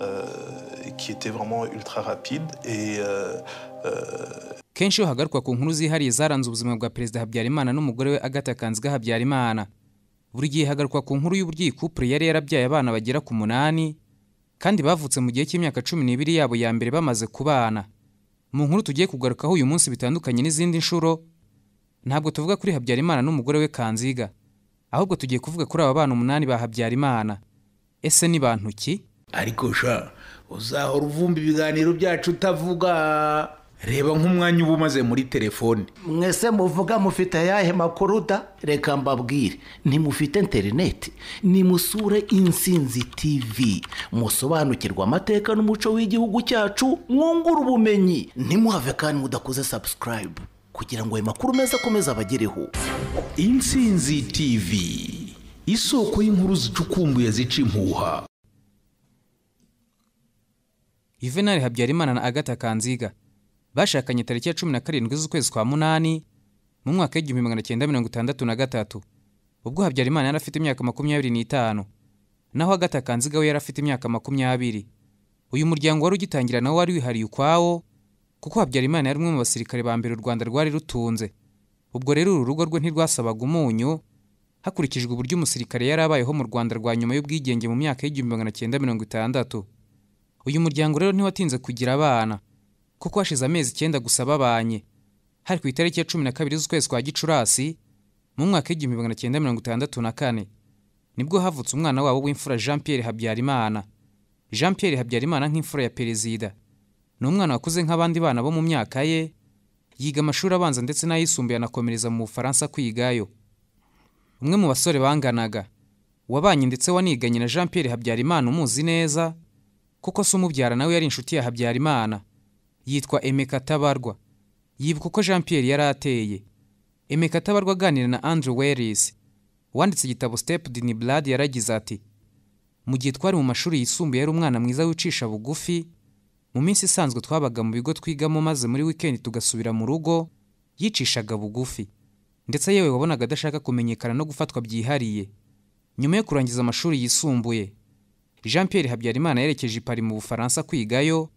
Euh, qui était vraiment ultra rapide et euh, euh, kenshi iyo hagarukwa ku nkuru zihariye zaranze ubuzima bwa perezida habyarimana n'umugore we agata kanziga habyarimana buri gihe hagarukwa ku nkuru y'uburyo iyi kupure yari yarabyaye abana bagera ku munani kandi bavutse mu gihe cy'imyaka cumi n'ibiri yabo ya mbere bamaze kubana mu nkuru tugiye kugarukaho uyu munsi bitandukanye n'izindi nshuro ntabwo tuvuga kuri habyarimana n'umugore we kanziga ahubwo tugiye kuvuga kuri aba bana umunani ba habyarimana ese ni bantu ki ariko sha uzahora uvumba ibiganiro byacu utavuga reba nk'umwanya uba umaze muri telefone mwese muvuga mufite ayahe makuru da reka mbabwire ntimufite interineti nimusure insinzi tivi musobanukirwa amateka n'umuco w'igihugu cyacu mwungura ubumenyi ntimuhave kandi mudakoze sabusikarayibu kugira ngo ayo makuru meza akomeze abagereho insinzi tivi isoko y'inkuru zicukumbuye zica impuha Yuvenali Habyarimana na Agata Kanziga bashakanye tariki ya cumi na karindwi z'ukwezi kwa munani mu mwaka w'igihumbi magana cyenda mirongo itandatu na gatatu ubwo Habyarimana yari afite imyaka makumyabiri n'itanu naho Agatha Kanziga we yari afite imyaka makumyabiri uyu muryango wari ugitangira nawo wari wihariye ukwawo kuko Habyarimana yari umwe mu basirikare ba mbere u Rwanda rwari rutunze ubwo rero uru rugo rwe ntirwasabaga umunyu hakurikijwe uburyo umusirikare yari abayeho mu Rwanda rwa nyuma y'ubwigenge mu myaka y'igihumbi magana cyenda mirongo itandatu uyu muryango rero ntiwatinze kugira abana kuko hashize amezi icyenda gusa babanye hari ku itariki ya cumi na kabiri z'ukwezi kwa gicurasi mu mwaka w'igihumbi magana cyenda mirongo itandatu na kane nibwo havutse umwana wabo w'imfura jean Pierre habyarimana jean Pierre habyarimana nk'imfura ya perezida ni umwana wakuze nk'abandi bana bo mu myaka ye yiga amashuri abanza ndetse n'ayisumbuye anakomereza mu bufaransa kwigayo umwe mu basore banganaga wabanye ndetse waniganye na jean Pierre habyarimana umuzi neza kuko se umubyara nawe yari inshuti ya Habyarimana yitwa Emeka Tabarwa yibuka uko Jean Pierre yari ateye Emeka Tabarwa aganira na Andrew Wells wanditse igitabo Step in Blood yaragize ati mu gihe twari mu mashuri yisumbuye yari umwana mwiza wicisha bugufi mu minsi isanzwe twabaga mu bigo twigamo maze muri wikendi tugasubira mu rugo yicishaga bugufi ndetse yewe wabonaga adashaka kumenyekana no gufatwa byihariye nyuma yo kurangiza amashuri yisumbuye jean Pierre habyarimana yerekeje i Paris mu bufaransa kwigayo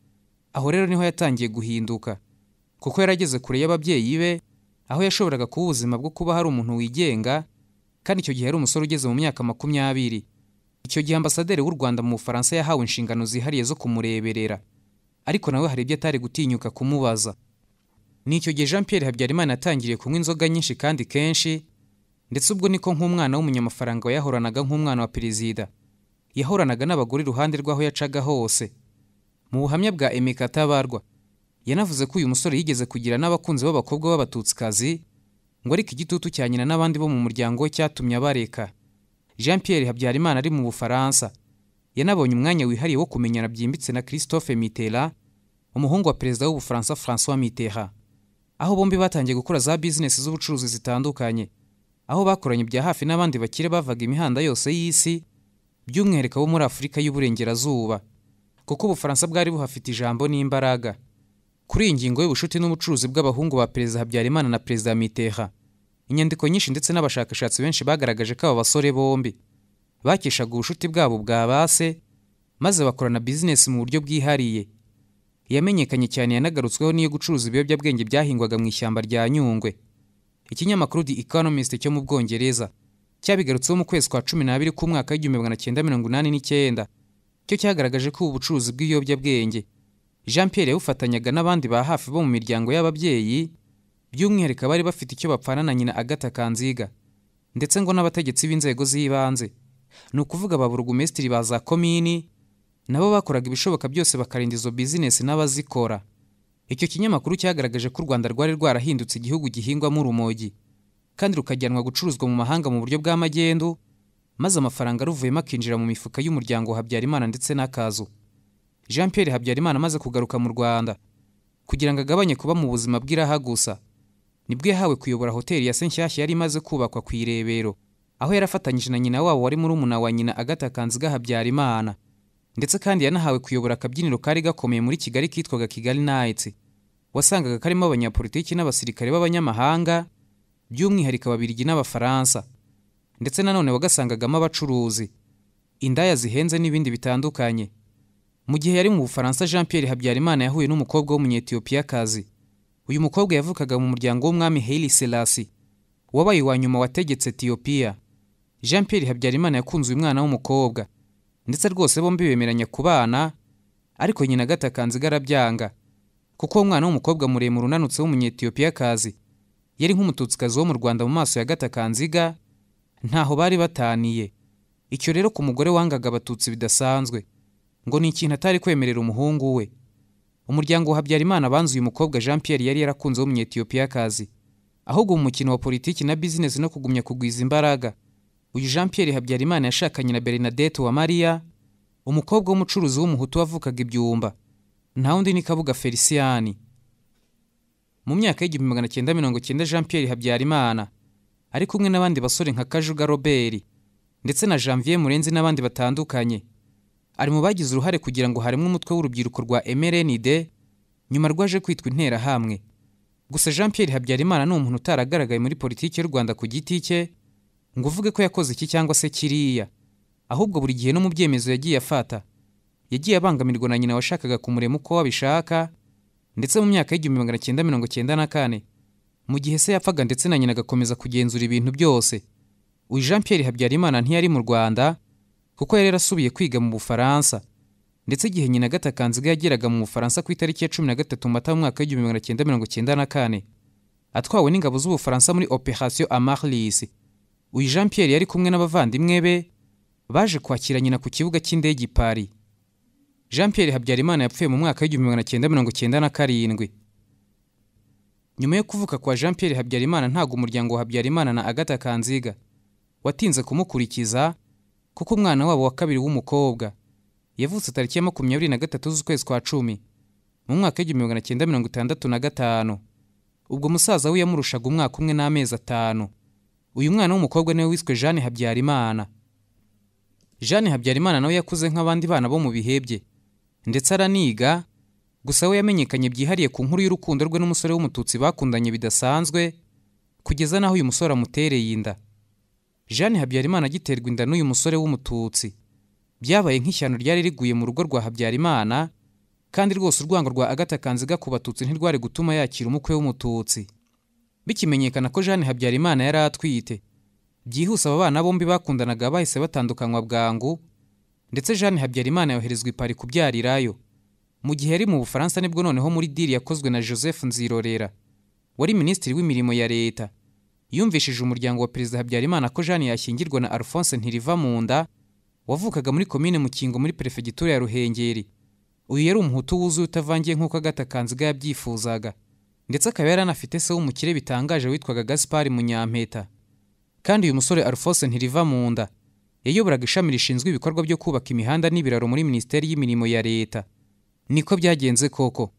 aho rero niho yatangiye guhinduka kuko yarageze kure y'ababyeyi be aho yashoboraga kuba ubuzima bwo kuba hari umuntu wigenga kandi icyo gihe yari umusore ugeze mu myaka makumyabiri icyo gihe ambasaderi w'u rwanda mu bufaransa yahawe inshingano zihariye zo kumureberera ariko nawe hari ibyo atari gutinyuka kumubaza ni icyo gihe jean Pierre habyarimana yatangiriye kunywa inzoga nyinshi kandi kenshi ndetse ubwo niko nk'umwana w'umunyamafaranga yahoranaga nk'umwana wa perezida yahoranaga n'abagore iruhande rw'aho yacaga hose mu buhamya bwa Aimé yanavuze ko uyu musore yigeze kugira n'abakunzi b'abakobwa b'abatutskazi ngo ariko igitutu cya nyina n'abandi bo mu muryango we cyatumye abareka Jean Pierre Habyarimana ari mu Bufaransa yanabonye umwanya wihariye wo kumenyana byimbitse na Christophe Mitterrand umuhungu wa perezida w'ubufaransa François Mitterrand aho bombi batangiye gukora za bizinesi z'ubucuruzi zitandukanye aho bakoranye bya hafi n'abandi bakire bavaga imihanda yose y'isi by'umwihariko wo muri afurika y'uburengerazuba kuko ubufaransa bwari buhafite ijambo n'imbaraga kuri iyi ngingo y'ubucuti n'ubucuruzi bw'abahungu ba perezida habyarimana na perezida miteha inyandiko nyinshi ndetse n'abashakashatsi benshi bagaragaje ko aba basore bombi bakeshaga ubucuti bwabo bwa base maze bakorana bizinesi mu buryo bwihariye yamenyekanye cyane yanagarutsweho n'iyo gucuruza ibiyobyabwenge byahingwaga mu ishyamba rya nyungwe ikinyamakuru The Economist cyo mu bwongereza cyabigarutseho mu kwezi kwa cumi n'abiri k'umwaka w'igihumbi magana cyenda mirongo inani n'icyenda cyo cyagaragaje ko ubu bucuruzi bw'ibiyobyabwenge jean Pierre yawufatanyaga n'abandi ba hafi bo mu miryango y'ababyeyi by'umwihariko bari bafite icyo bapfana na nyina Agatha Kanziga ndetse ngo n'abategetsi b'inzego z'ibanze ni ukuvuga ba burugumesitiri ba za komini nabo bakoraga ibishoboka byose bakarinda izo bizinesi n'abazikora icyo kinyamakuru cyagaragaje ko u rwanda rwari rwarahindutse igihugu gihingwamo urumogi kandi rukajyanwa gucuruzwa mu mahanga mu buryo bw'amagendo maze amafaranga aruvuyemo akinjira mu mifuka y'umuryango Habyarimana ndetse n'akazu jean Pierre Habyarimana amaze kugaruka mu Rwanda kugira ngo agabanye kuba mu buzima bw'iraha gusa nibwo yahawe kuyobora hoteli ya se nshyashya yari imaze kubakwa ku irebero aho yarafatanyije na nyina wabo wari murumuna wa nyina agatakanziga Habyarimana ndetse kandi yanahawe kuyobora akabyiniro kari gakomeye muri Kigali kitwaga Kigali Nights wasangaga karimo abanyapolitiki n'abasirikare b'abanyamahanga by'umwihariko ababirigi n'abafaransa ndetse nanone wagasangagamo abacuruzi indaya zihenze n'ibindi bitandukanye mu gihe yari mu bufaransa jean Pierre habyarimana yahuye n'umukobwa w'umunyetiyopiyakazi uyu mukobwa yavukaga mu muryango w'umwami Haile Selassie wabaye wa nyuma wategetse etiyopiya jean Pierre habyarimana yakunze uyu mwana w'umukobwa ndetse rwose bombi bemeranya kubana ariko nyina gatakanzi igarabyanga kuko umwana w'umukobwa muremure unanutse w'umunyetiyopiyakazi yari nk'umututsikazi wo mu rwanda mu maso ya gatakanziga ntaho bari bataniye icyo rero ku mugore wangaga abatutsi bidasanzwe ngo ni ikintu atari kwemerera umuhungu we umuryango wa habyarimana banze uyu mukobwa jean Pierre yari yarakunze akazi. ahubwo mu mukino wa politiki na bizinesi no kugumya kugwiza imbaraga uyu jean Pierre habyarimana yashakanye na bernadette wa mariya umukobwa w'umucuruzi w'umuhutu wavukaga ibyumba nta wundi ni kabuga feliciyani mu myaka y'igihumbi magana cyenda mirongo cyenda jean Pierre habyarimana ari kumwe n'abandi basore nka kajuga robert ndetse na janvier murenzi n'abandi batandukanye ari mu bagize uruhare kugira ngo haremwe umutwe w'urubyiruko rwa mrnd nyuma rwaje kwitwa interahamwe gusa jean Pierre habyarimana ni umuntu utaragaragaye muri politiki y'u rwanda ku giti cye ngo uvuge ko yakoze iki cyangwa se kiriya ahubwo buri gihe no mu byemezo yagiye afata yagiye abangamirwa na nyina washakaga kumurema uko wabishaka ndetse mu myaka y'igihumbi magana cyenda mirongo cyenda na kane mu gihe se yapfaga ndetse na nyina agakomeza kugenzura ibintu byose uyu jean Pierre habyarimana ntiyari mu rwanda kuko yari yarasubiye kwiga mu bufaransa ndetse igihe nyina gatakanziga yageraga mu bufaransa ku itariki ya cumi na gatatu mata mu mwaka w'igihumbi magana cyenda mirongo cyenda na kane atwawe n'ingabo z'ubufaransa muri operation amarlis uyu jean Pierre yari kumwe n'abavandimwe be baje kwakira nyina ku kibuga cy'indege i Paris jean Pierre habyarimana yapfuye mu mwaka w'igihumbi magana cyenda mirongo cyenda na karindwi nyuma yo kuvuka kwa jean Pierre habyarimana ntabwo umuryango wa habyarimana na agata kanziga watinze kumukurikiza kuko umwana wabo wa kabiri w'umukobwa yavutse tariki ya makumyabiri na gatatu z'ukwezi kwa cumi mu mwaka w'igihumbi magana cyenda mirongo itandatu na gatanu ubwo musaza we yamurushaga umwaka umwe n'amezi atanu uyu mwana w'umukobwa niwe wiswe jeanne habyarimana jeanne habyarimana nawe yakuze nk'abandi bana bo mu bihebye ndetse araniga gusa we yamenyekanye byihariye ku nkuru y'urukundo rwe n'umusore w'umututsi bakundanye bidasanzwe kugeza n'aho uyu musore amutereye inda jeanne habyarimana agiterwa inda n'uyu musore w'umututsi byabaye nk'ishyano ryari riguye mu rugo rwa habyarimana kandi rwose urwango rwa agata kanziga ku batutsi ntirwari gutuma yakira umukwe w'umututsi bikimenyekana ko jeanne habyarimana yari atwite byihuse aba bana bombi bakundanaga bahise batandukanywa bwangu ndetse Jeanne Habyarimana yoherezwa ipari kubyarirayo mu gihe yari mu Bufaransa nibwo noneho muri diri yakozwe na Joseph Nzirorera wari minisitiri w'imirimo ya leta yumvishije umuryango wa perezida Habyarimana ko Jeanne yashyingirwa na Alphonse Ntiriva mu nda wavukaga muri komine Mukingo muri perefegitura ya Ruhengeri uyu yari umuhutu wuzuye utavangiye nk'uko agatakanziga yabyifuzaga ndetse akaba yari anafite se w'umukire bitangaje witwaga Gaspard Munyampeta kandi uyu musore Alphonse Ntiriva mu nda yayoboraga ishami rishinzwe ibikorwa byo kubaka imihanda n'ibiraro muri minisiteri y'imirimo ya leta niko byagenze koko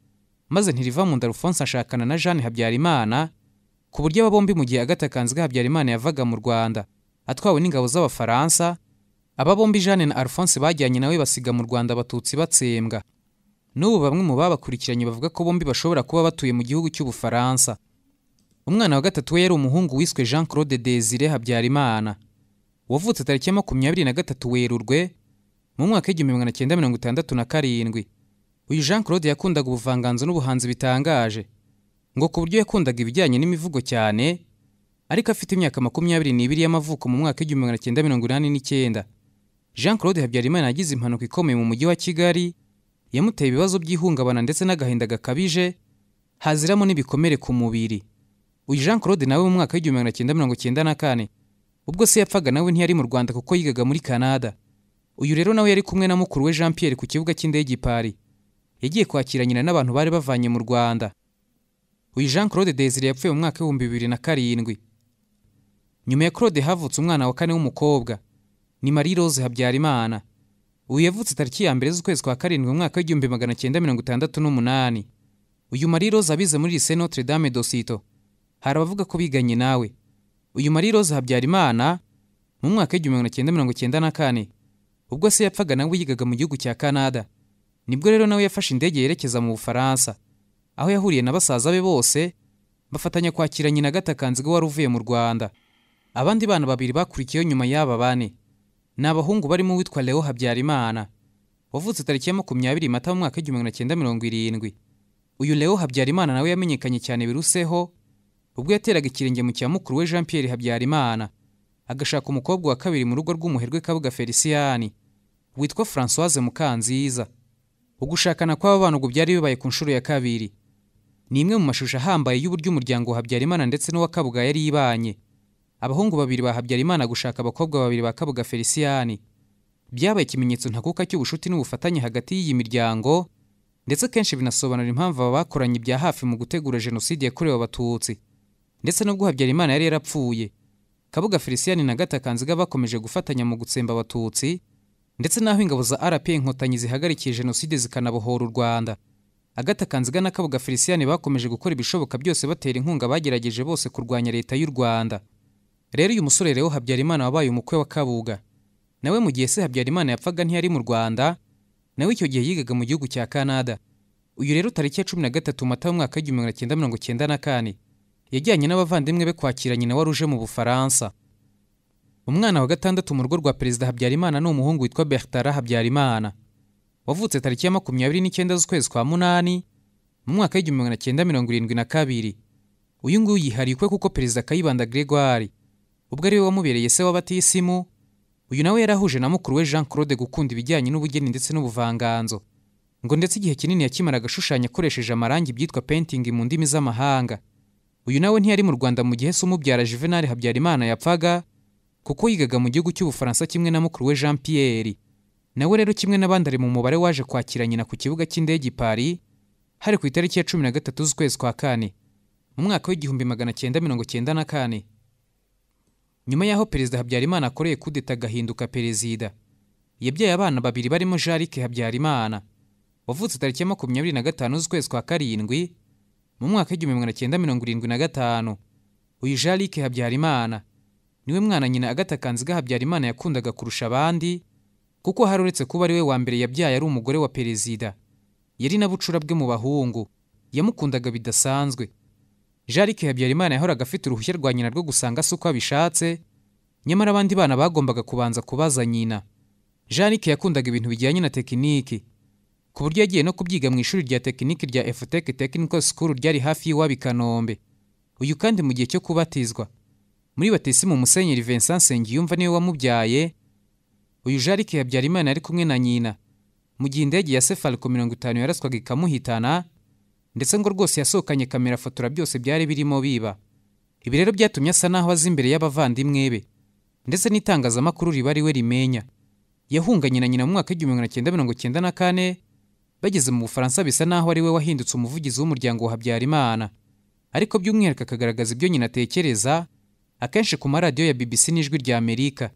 maze ntiriva mu nda Alphonse ashakana na Jeanne Habyarimana ku buryo aba bombi mu gihe agatakanzwe Habyarimana yavaga mu Rwanda atwawe n'ingabo z'Abafaransa aba bombi Jeanne na Alphonse bajyanye nawe basiga mu Rwanda abatutsi batsembwa n'ubu bamwe mu babakurikiranye bavuga ko bombi bashobora kuba batuye mu gihugu cy'Ubufaransa umwana wa gatatu we yari umuhungu wiswe Jean Claude Desire Habyarimana wavutse tariki ya makumyabiri na gatatu werurwe mu mwaka w'igihumbi magana cyenda mirongo itandatu na karindwi uyu jean claude yakundaga ubuvanganzo n'ubuhanzi bitangaje ngo ku buryo yakundaga ibijyanye n'imivugo cyane ariko afite imyaka makumyabiri n'ibiri y'amavuko mu mwaka w'igihumbi magana cyenda mirongo inani n'icyenda jean claude habyarimana yagize impanuka ikomeye mu mujyi wa kigali yamuteye ibibazo by'ihungabana ndetse n'agahinda gakabije haziramo n'ibikomere ku mubiri uyu jean claude nawe mu mwaka w'igihumbi magana cyenda mirongo cyenda na kane ubwo se yapfaga nawe ntiyari mu rwanda kuko yigaga muri canada uyu rero nawe yari kumwe na mukuru we jean pierre ku kibuga cy'indege i pari yagiye kwakira nyina n'abantu bari bavanye mu rwanda uyu jean claude desire yapfuye mu mwaka w'ibihumbi bibiri na karindwi nyuma ya claude havutse umwana wa kane w'umukobwa ni marie rose habyarimana uyu yavutse tariki ya mbere z'ukwezi kwa karindwi mu mwaka w'igihumbi magana cyenda mirongo itandatu n'umunani uyu marie rose abize muri lycée notre dame dosito hari abavuga ko biganye nawe uyu Mariro rose habyarimana mu mwaka w'igihumbi magana cyenda mirongo cyenda na kane ubwo se yapfaga nawe yigaga mu gihugu cya canada nibwo rero nawe yafashe indege yerekeza mu bufaransa aho yahuriye na basaza be bose bafatanya kwakira nyina gatakanziga wari uvuye mu rwanda abandi bana babiri bakurikiyeho nyuma y'aba bane ni abahungu barimo uwitwa leo habyarimana wavutse tariki ya makumyabiri mata mu mwaka w'igihumbi magana cyenda mirongo irindwi uyu leo habyarimana nawe yamenyekanye cyane biruseho ubwo yateraga ikirenge mu cya mukuru we jean Pierre habyarimana agashaka umukobwa wa kabiri mu rugo rw'umuherwe kabuga feliciyani witwa francoise mukanziza ugushakana kw'aba bana ubu byari bibaye ku nshuro ya kabiri ni imwe mu mashusho ahambaye y'uburyo umuryango wa habyarimana ndetse n'uwa kabuga yari ibanye abahungu babiri ba habyarimana gushaka abakobwa babiri ba kabuga feliciyani byabaye ikimenyetso ntakuka cy'ubucuti n'ubufatanye hagati y'iyi miryango ndetse kenshi binasobanura impamvu aba bakoranye ibya hafi mu gutegura jenoside yakorewe abatutsi ndetse n'ubwo habyarimana yari yarapfuye kabuga felicien na gatakanziga bakomeje gufatanya mu gutsemba abatutsi ndetse n'aho ingabo za rp inkotanyi zihagarikiye jenoside zikanabohora u rwanda agatakanziga na kabuga felicien bakomeje gukora ibishoboka byose batera inkunga bagerageje bose kurwanya leta y'u rwanda rero uyu musore rero habyarimana wabaye umukwe wa kabuga nawe mu gihe se habyarimana yapfaga ntiyari mu rwanda nawe icyo gihe yigaga mu gihugu cya canada uyu rero tariki ya cumi na gatatu mata w'umwaka w'igihumbi magana cyenda mirongo cyenda na kane yajyanye n'abavandimwe be kwakira nyina wari uje mu bufaransa umwana wa gatandatu mu rugo rwa perezida habyarimana ni umuhungu witwa bertara habyarimana wavutse tariki ya makumyabiri n'icyenda z'ukwezi kwa munani mu mwaka w'igihumbi magana cyenda mirongo irindwi na kabiri uyu nguyu yihariye ukwe kuko perezida kayibanda gregoire ubwo ari we wamubereye se w'abatisimu uyu nawe yarahuje na mukuru we jean claude gukunda ibijyanye n'ubugeni ndetse n'ubuvanganzo ngo ndetse igihe kinini yakimara agashushanya akoresheje amarangi byitwa painting mu ndimi z'amahanga uyu nawe ntiyari mu rwanda mu gihe se umubyara juvenal habyarimana yapfaga kuko yigaga mu gihugu cy'ubufaransa kimwe na mukuru we jean pierre nawe rero kimwe n'abandi ari mu mubare waje kwakira nyina ku kibuga cy'indege i paris hari ku itariki ya cumi na gatatu z'ukwezi kwa kane mu mwaka w'igihumbi magana cyenda mirongo cyenda na kane nyuma y'aho perezida habyarimana akoreye kudeta agahinduka perezida yabyaye abana babiri barimo jarike habyarimana wavutse tariki ya makumyabiri na gatanu z'ukwezi kwa karindwi mu mwaka w'igihumbi magana cyenda mirongo irindwi na gatanu uyu jarike habyarimana niwe mwana nyina agatakanziga habyarimana yakundaga kurusha abandi kuko hari uretse kuba ari we wa mbere yabyaye ari umugore wa perezida yari na bucura bwe mu bahungu yamukundaga bidasanzwe jarike habyarimana yahoraga afite uruhushya rwa nyina rwo gusanga se uko abishatse nyamara abandi bana bagombaga kubanza kubaza nyina jarike yakundaga ibintu bijyanye na tekiniki ku buryo yagiye no kubyiga mu ishuri rya tekiniki rya efuteke technical School ryari hafi y'iwabo i kanombe uyu kandi mu gihe cyo kubatizwa muri mu musenyeri vincent nsengiyumva niwe wamubyaye uyu jarike habyarimana ari kumwe na nyina mu gihe indege ya sefaliko mirongo itanu yaraswaga ikamuhitana ndetse ngo rwose yasohokanye kamera fotora byose byari birimo biba ibi rero byatumye asa naho azi imbere y'abavandimwe be ndetse n'itangazamakuru riba riwe rimenya yahunganye na nyina mu mwaka w'igihumbi magana cyenda mirongo cyenda na kane bageze mu bufaransa bisa naho ari we wahindutse umuvugizi w'umuryango wa habyarimana ariko by'umwihariko akagaragaza ibyo nyina atekereza akenshi ku maradiyo ya bbc n'ijwi rya amerika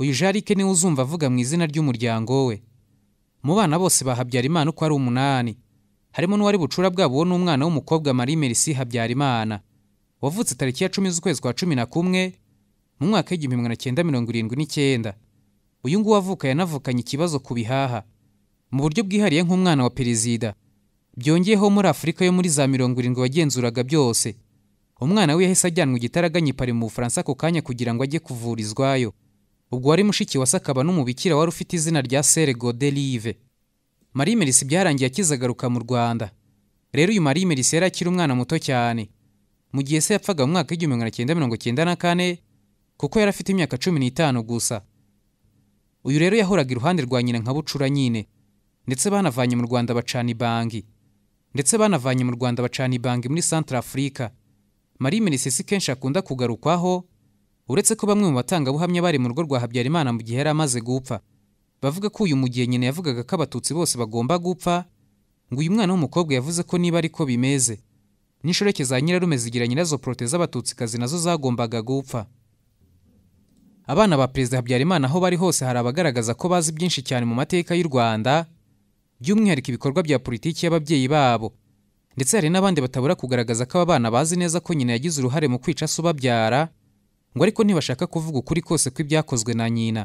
uyu jarike niwe uzumva avuga mu izina ry'umuryango we mu bana bose ba habyarimana uko ari umunani harimo n'uwari bucura bwabo n'umwana w'umukobwa marie merci habyarimana wavutse tariki ya cumi z'ukwezi kwa cumi na kumwe mu mwaka w'igihumbi magana cyenda mirongo irindwi n'icyenda uyu nguyu avuka yanavukanye ikibazo ku bihaha mu buryo bwihariye nk'umwana wa perezida byongeyeho muri afurika yo muri za mirongo irindwi wagenzuraga byose umwana we yahise ajyanwa igitaraganya ipari mu bufaransa ako kanya kugira ngo ajye kuvurizwayo ubwo wari mushiki wa sakaba n'umubikira wari ufite izina rya sere goderive marie merisi byarangiye akizagaruka mu rwanda rero uyu marie merisi yari akiri umwana muto cyane mu gihe se yapfaga mu mwaka w'igihumbi magana cyenda mirongo cyenda na kane kuko yari afite imyaka cumi n'itanu gusa uyu rero yahoraga iruhande rwa nyina nka bucura nyine ndetse banavanye mu rwanda bacana ibangi ndetse banavanye mu rwanda bacana ibangi muri santara afurika marie menisesi kenshi akunda kugarukwaho uretse ko bamwe mu batangabuhamya bari mu rugo rwa habyarimana mu gihe yari amaze gupfa bavuga ko uyu mugihe nyine yavugaga ko abatutsi bose bagomba gupfa ngo uyu mwana w'umukobwa yavuze ko niba ariko bimeze n'inshoreke za nyirarume zigira nyirazo porote z'abatutsikazi nazo zagombaga gupfa abana ba perezida habyarimana aho bari hose hari abagaragaza ko bazi byinshi cyane mu mateka y'u rwanda by'umwihariko ibikorwa bya politiki y'ababyeyi babo ndetse hari n'abandi batabura kugaragaza ko aba bana bazi neza ko nyina yagize uruhare mu kwica se ubabyara ngo ariko ntibashaka kuvuga ukuri kose kw'ibyakozwe na nyina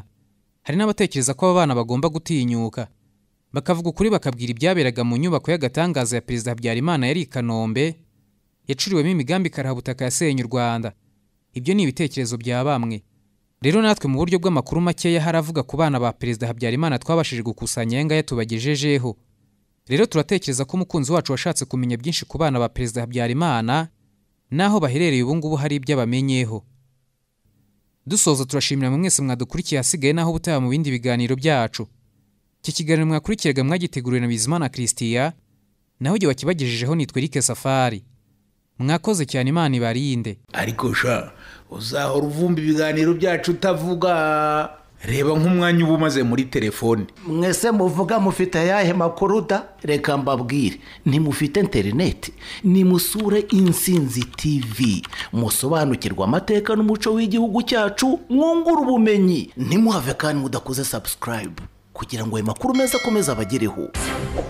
hari n'abatekereza ko aba bana bagomba gutinyuka bakavuga ukuri bakabwira ibyaberaga mu nyubako y'agatangaza ya perezida habyarimana yari i kanombe yacuriwemo imigambi karabutaka yasenye u rwanda ibyo ni ibitekerezo bya bamwe rero natwe mu buryo bw'amakuru makeya haravuga ku bana ba perezida habyarimana twabashije gukusanya ayangaya tubagejejeho rero turatekereza ko umukunzi wacu washatse kumenya byinshi ku bana ba perezida habyarimana n'aho baherereye ubu ngubu hari ibyo abamenyeho dusoza turashimira mwe mwese mwadukurikiye ahasigaye n'aho butaba mu bindi biganiro byacu iki kiganiro mwakurikiraga mwagiteguriwe na bizimana christian naho igihe wakibagejejeho nitwa eric safari mwakoze cyane imana ibarinde ariko sha uzahora uvumba ibiganiro byacu utavuga reba nk'umwanya uba umaze muri telefone mwese muvuga mufite ayahe makuru da reka mbabwire ntimufite interineti nimusure insinzi tivi musobanukirwa amateka n'umuco w'igihugu cyacu mwungura ubumenyi ntimuhave kandi mudakuze sabusikarayibu kugira ngo ayo makuru meza akomeze abagereho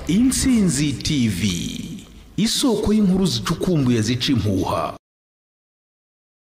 insinzi tivi isoko y'inkuru zicukumbuye zica impuha